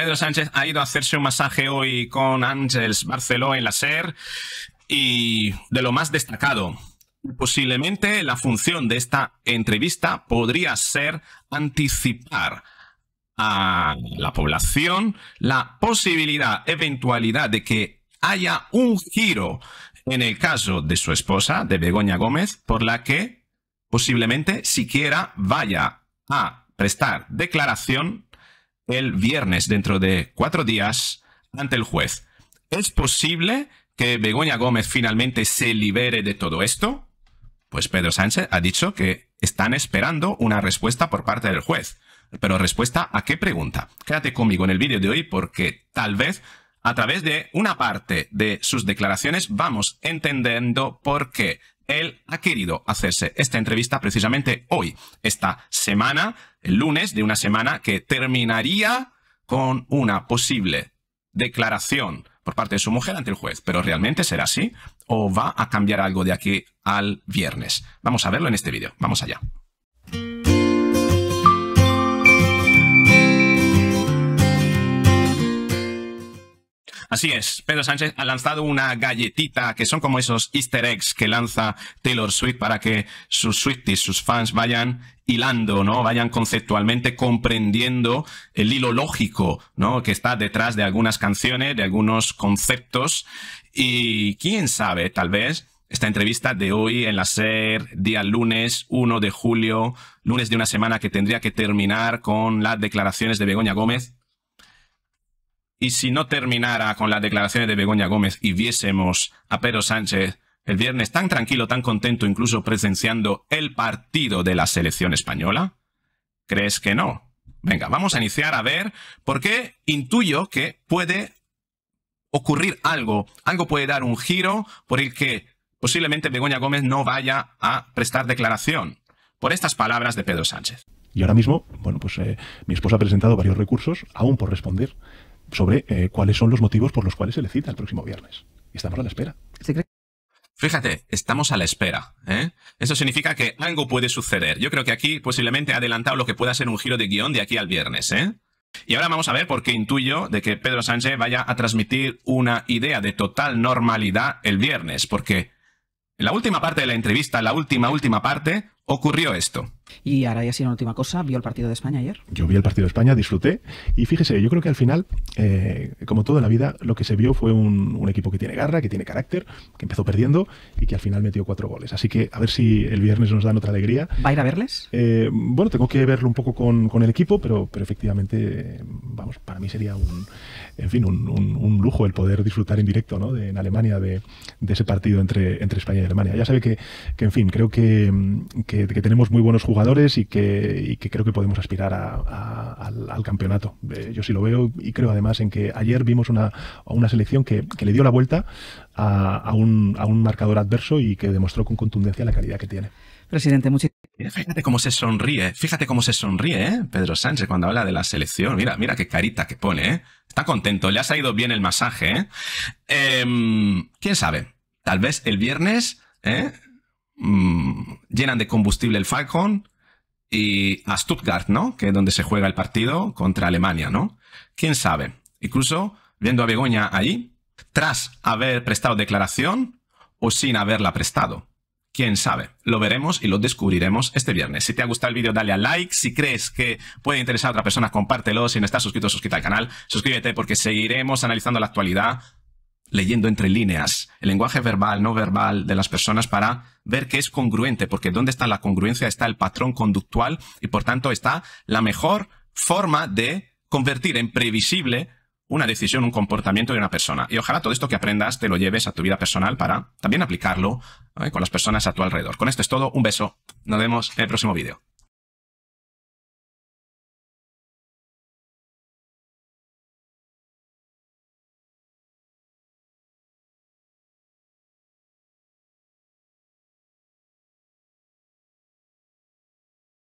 Pedro Sánchez ha ido a hacerse un masaje hoy con Ángels Barceló en la SER y de lo más destacado, posiblemente la función de esta entrevista podría ser anticipar a la población la posibilidad, eventualidad de que haya un giro en el caso de su esposa, de Begoña Gómez, por la que posiblemente siquiera vaya a prestar declaración el viernes, dentro de cuatro días, ante el juez. ¿Es posible que Begoña Gómez finalmente se libere de todo esto? Pues Pedro Sánchez ha dicho que están esperando una respuesta por parte del juez. Pero respuesta a qué pregunta? Quédate conmigo en el vídeo de hoy porque tal vez a través de una parte de sus declaraciones vamos entendiendo por qué él ha querido hacerse esta entrevista precisamente hoy, esta semana, el lunes de una semana que terminaría con una posible declaración por parte de su mujer ante el juez. Pero ¿realmente será así? ¿O va a cambiar algo de aquí al viernes? Vamos a verlo en este vídeo. Vamos allá. Así es, Pedro Sánchez ha lanzado una galletita que son como esos easter eggs que lanza Taylor Swift para que sus Swifties, sus fans vayan hilando, ¿no? Vayan conceptualmente comprendiendo el hilo lógico, ¿no? Que está detrás de algunas canciones, de algunos conceptos. Y quién sabe, tal vez esta entrevista de hoy en la SER, día lunes 1 de julio, lunes de una semana que tendría que terminar con las declaraciones de Begoña Gómez, y si no terminara con las declaraciones de Begoña Gómez y viésemos a Pedro Sánchez el viernes tan tranquilo, tan contento, incluso presenciando el partido de la selección española? ¿Crees que no? Venga, vamos a iniciar a ver por qué intuyo que puede ocurrir algo, algo puede dar un giro por el que posiblemente Begoña Gómez no vaya a prestar declaración por estas palabras de Pedro Sánchez. Y ahora mismo, bueno, pues eh, mi esposa ha presentado varios recursos, aún por responder, sobre eh, cuáles son los motivos por los cuales se le cita el próximo viernes. Y estamos a la espera. Fíjate, estamos a la espera. ¿eh? Eso significa que algo puede suceder. Yo creo que aquí posiblemente ha adelantado lo que pueda ser un giro de guión de aquí al viernes. ¿eh? Y ahora vamos a ver por qué intuyo de que Pedro Sánchez vaya a transmitir una idea de total normalidad el viernes. Porque en la última parte de la entrevista, la última, última parte, ocurrió esto. Y ahora ya sí la última cosa, ¿vio el partido de España ayer? Yo vi el partido de España, disfruté y fíjese, yo creo que al final, eh, como toda en la vida, lo que se vio fue un, equipo que tiene garra, que tiene carácter, que empezó perdiendo y que al final metió cuatro goles. Así que a ver si el viernes nos dan otra alegría. ¿Va a ir a verles? Eh, bueno, tengo que verlo un poco con, el equipo, pero, pero efectivamente, vamos, para mí sería un, en fin, un, lujo el poder disfrutar en directo ¿no? en Alemania de, ese partido entre, entre España y Alemania. Ya sabe que, que en fin, creo que, que, tenemos muy buenos jugadores y que, creo que podemos aspirar al, campeonato. Eh, yo sí lo veo y creo además en que ayer vimos una, selección que, le dio la vuelta a, un, marcador adverso y que demostró con contundencia la calidad que tiene. Presidente, muchísimas Fíjate cómo se sonríe, fíjate cómo se sonríe, ¿eh? Pedro Sánchez cuando habla de la selección. Mira, mira qué carita que pone, ¿eh? Está contento, le ha salido bien el masaje, em, quién sabe? Tal vez el viernes, ¿eh? Mm, llenan de combustible el Falcon y a Stuttgart, ¿no? Que es donde se juega el partido contra Alemania, ¿no? ¿Quién sabe? Incluso viendo a Begoña ahí, tras haber prestado declaración o sin haberla prestado. Quién sabe, lo veremos y lo descubriremos este viernes. Si te ha gustado el vídeo, dale a like. Si crees que puede interesar a otra persona, compártelo. Si no estás suscrito, suscríbete al canal. Suscríbete porque seguiremos analizando la actualidad leyendo entre líneas el lenguaje verbal, no verbal de las personas para ver qué es congruente, porque donde está la congruencia está el patrón conductual y por tanto está la mejor forma de convertir en previsible una decisión, un comportamiento de una persona. Y ojalá todo esto que aprendas te lo lleves a tu vida personal para también aplicarlo eh, con las personas a tu alrededor. Con esto es todo, un beso, nos vemos en el próximo vídeo.